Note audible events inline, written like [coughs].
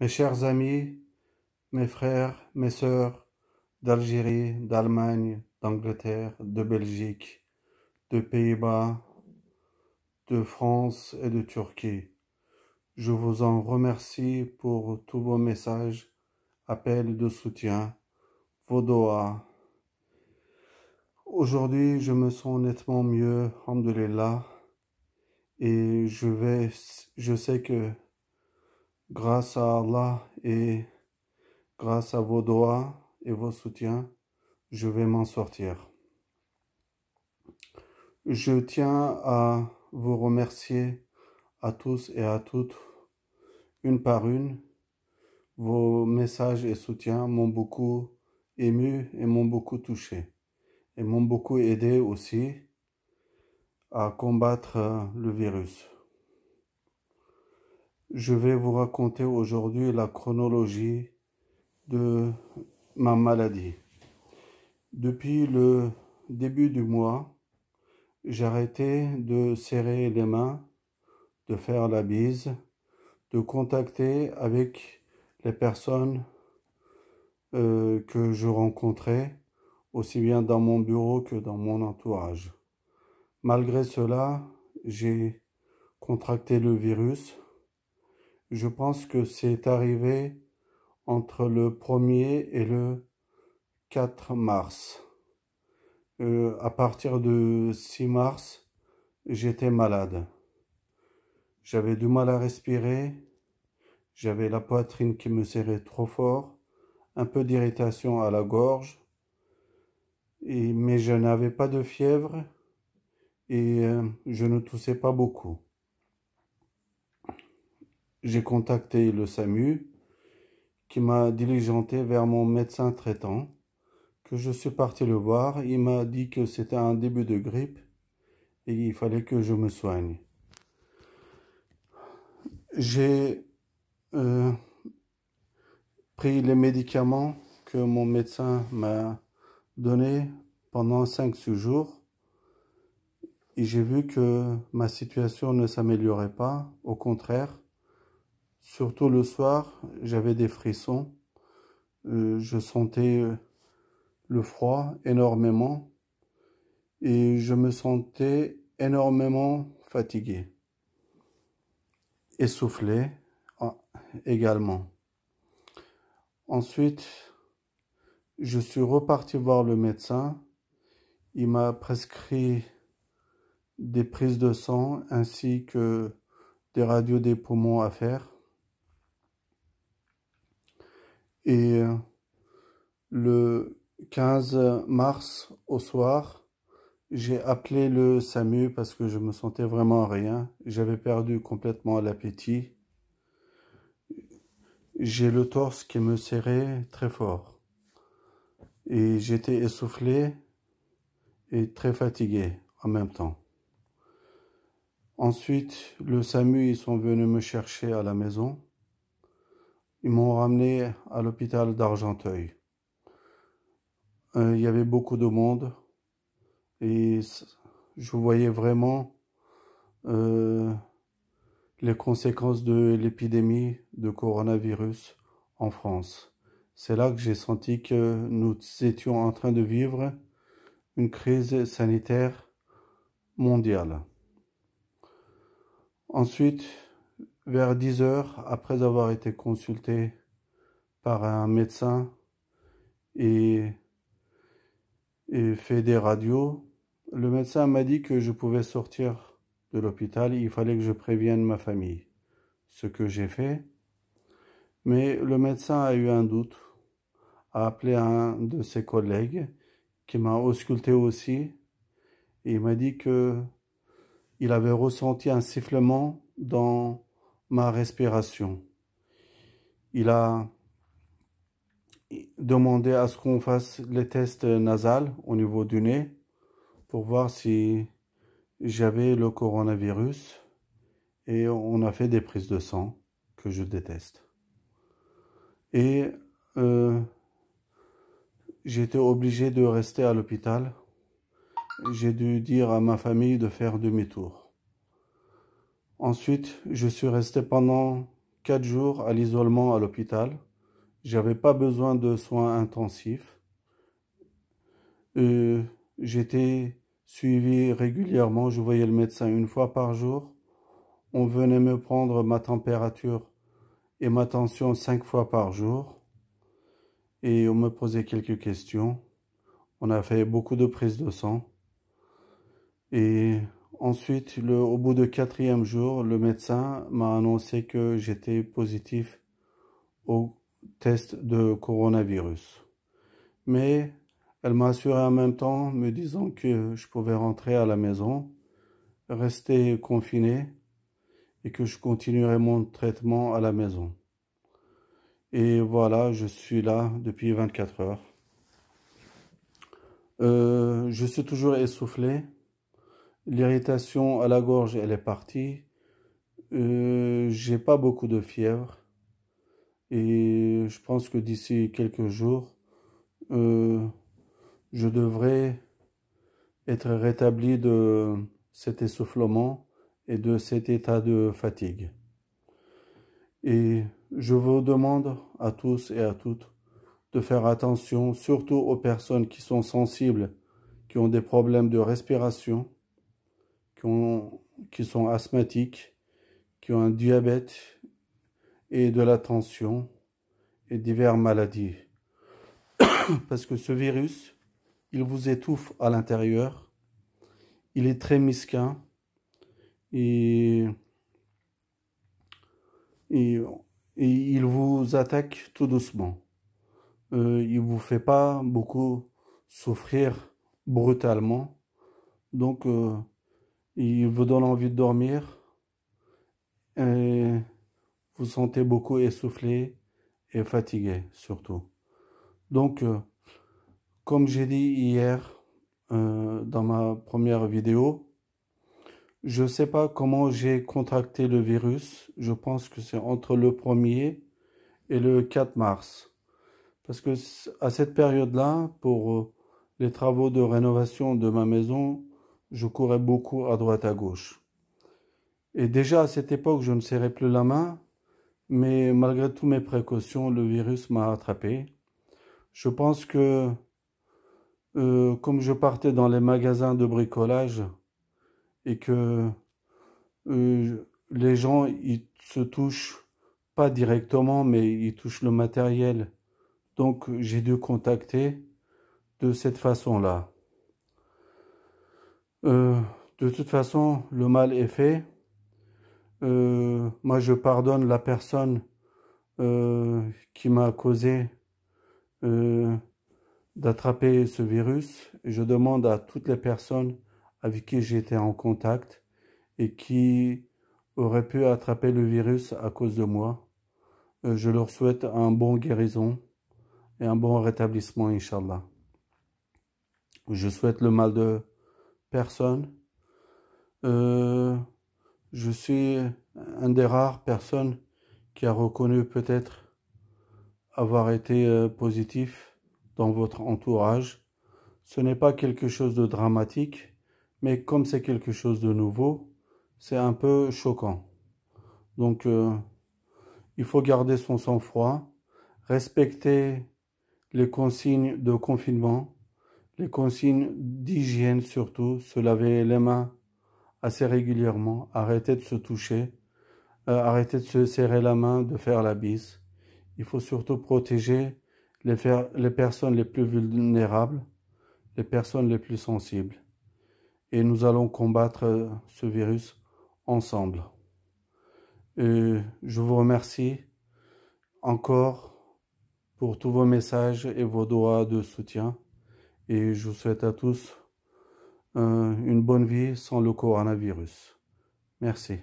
Mes chers amis, mes frères, mes sœurs d'Algérie, d'Allemagne, d'Angleterre, de Belgique, de Pays-Bas, de France et de Turquie. Je vous en remercie pour tous vos messages, appels de soutien, vos doigts. Aujourd'hui, je me sens nettement mieux, alhamdoulilah, et je vais, je sais que Grâce à Allah et grâce à vos doigts et vos soutiens, je vais m'en sortir. Je tiens à vous remercier à tous et à toutes, une par une. Vos messages et soutiens m'ont beaucoup ému et m'ont beaucoup touché. Et m'ont beaucoup aidé aussi à combattre le virus. Je vais vous raconter aujourd'hui la chronologie de ma maladie. Depuis le début du mois, j'ai arrêté de serrer les mains, de faire la bise, de contacter avec les personnes euh, que je rencontrais, aussi bien dans mon bureau que dans mon entourage. Malgré cela, j'ai contracté le virus je pense que c'est arrivé entre le 1er et le 4 mars. Euh, à partir de 6 mars, j'étais malade. J'avais du mal à respirer, j'avais la poitrine qui me serrait trop fort, un peu d'irritation à la gorge, et, mais je n'avais pas de fièvre et euh, je ne toussais pas beaucoup j'ai contacté le SAMU qui m'a diligenté vers mon médecin traitant, que je suis parti le voir. Il m'a dit que c'était un début de grippe et il fallait que je me soigne. J'ai euh, pris les médicaments que mon médecin m'a donné pendant 5-6 jours et j'ai vu que ma situation ne s'améliorait pas, au contraire, Surtout le soir, j'avais des frissons. Euh, je sentais euh, le froid énormément et je me sentais énormément fatigué, essoufflé également. Ensuite, je suis reparti voir le médecin. Il m'a prescrit des prises de sang ainsi que des radios des poumons à faire. Et euh, le 15 mars au soir, j'ai appelé le SAMU parce que je me sentais vraiment rien. J'avais perdu complètement l'appétit. J'ai le torse qui me serrait très fort. Et j'étais essoufflé et très fatigué en même temps. Ensuite, le SAMU, ils sont venus me chercher à la maison. Ils m'ont ramené à l'hôpital d'Argenteuil. Euh, il y avait beaucoup de monde et je voyais vraiment euh, les conséquences de l'épidémie de coronavirus en France. C'est là que j'ai senti que nous étions en train de vivre une crise sanitaire mondiale. Ensuite, vers 10 heures, après avoir été consulté par un médecin et, fait des radios, le médecin m'a dit que je pouvais sortir de l'hôpital, il fallait que je prévienne ma famille, ce que j'ai fait. Mais le médecin a eu un doute, a appelé un de ses collègues qui m'a ausculté aussi, et il m'a dit que il avait ressenti un sifflement dans ma respiration. Il a demandé à ce qu'on fasse les tests nasales au niveau du nez pour voir si j'avais le coronavirus et on a fait des prises de sang que je déteste. Et euh, j'étais obligé de rester à l'hôpital. J'ai dû dire à ma famille de faire demi-tour. Ensuite, je suis resté pendant 4 jours à l'isolement à l'hôpital. J'avais pas besoin de soins intensifs. Euh, j'étais suivi régulièrement. Je voyais le médecin une fois par jour. On venait me prendre ma température et ma tension cinq fois par jour. Et on me posait quelques questions. On a fait beaucoup de prises de sang. Et Ensuite, au bout de quatrième jour, le médecin m'a annoncé que j'étais positif au test de coronavirus. Mais elle m'a assuré en même temps, me disant que je pouvais rentrer à la maison, rester confiné et que je continuerai mon traitement à la maison. Et voilà, je suis là depuis 24 heures. Euh, je suis toujours essoufflé. L'irritation à la gorge, elle est partie. Je euh, J'ai pas beaucoup de fièvre. Et je pense que d'ici quelques jours, euh, je devrais être rétabli de cet essoufflement et de cet état de fatigue. Et je vous demande à tous et à toutes de faire attention, surtout aux personnes qui sont sensibles, qui ont des problèmes de respiration qui, ont, qui sont asthmatiques, qui ont un diabète et de la tension et diverses maladies. [coughs] Parce que ce virus, il vous étouffe à l'intérieur, il est très misquin et, et, il vous attaque tout doucement. Euh, il vous fait pas beaucoup souffrir brutalement. Donc, euh, il vous donne envie de dormir. Et vous sentez beaucoup essoufflé et fatigué surtout. Donc, euh, comme j'ai dit hier euh, dans ma première vidéo, je sais pas comment j'ai contracté le virus. Je pense que c'est entre le 1er et le 4 mars. Parce que à cette période-là, pour euh, les travaux de rénovation de ma maison, je courais beaucoup à droite à gauche. Et déjà à cette époque, je ne serrais plus la main, mais malgré toutes mes précautions, le virus m'a rattrapé. Je pense que euh, comme je partais dans les magasins de bricolage et que euh, les gens ils se touchent pas directement, mais ils touchent le matériel. Donc j'ai dû contacter de cette façon-là. Euh, de toute façon, le mal est fait. Euh, moi, je pardonne la personne euh, qui m'a causé d'attraper ce virus. Je demande à toutes les personnes avec qui j'étais en contact et qui auraient pu attraper le virus à cause de moi. je leur souhaite un bon guérison et un bon rétablissement, Inch'Allah. Je souhaite le mal de personne euh, je suis un des rares personnes qui a reconnu peut-être avoir été euh, positif dans votre entourage. Ce n'est pas quelque chose de dramatique, mais comme c'est quelque chose de nouveau, c'est un peu choquant. Donc, euh, il faut garder son sang-froid, respecter les consignes de confinement, les consignes d'hygiène surtout, se laver les mains assez régulièrement, arrêter de se toucher, euh, arrêter de se serrer la main, de faire la bise. Il faut surtout protéger les, personnes les plus vulnérables, les personnes les plus sensibles. Et nous allons combattre euh, ce virus ensemble. je vous remercie encore pour tous vos messages et vos doigts de soutien et je vous souhaite à tous euh, une bonne vie sans le coronavirus. Merci.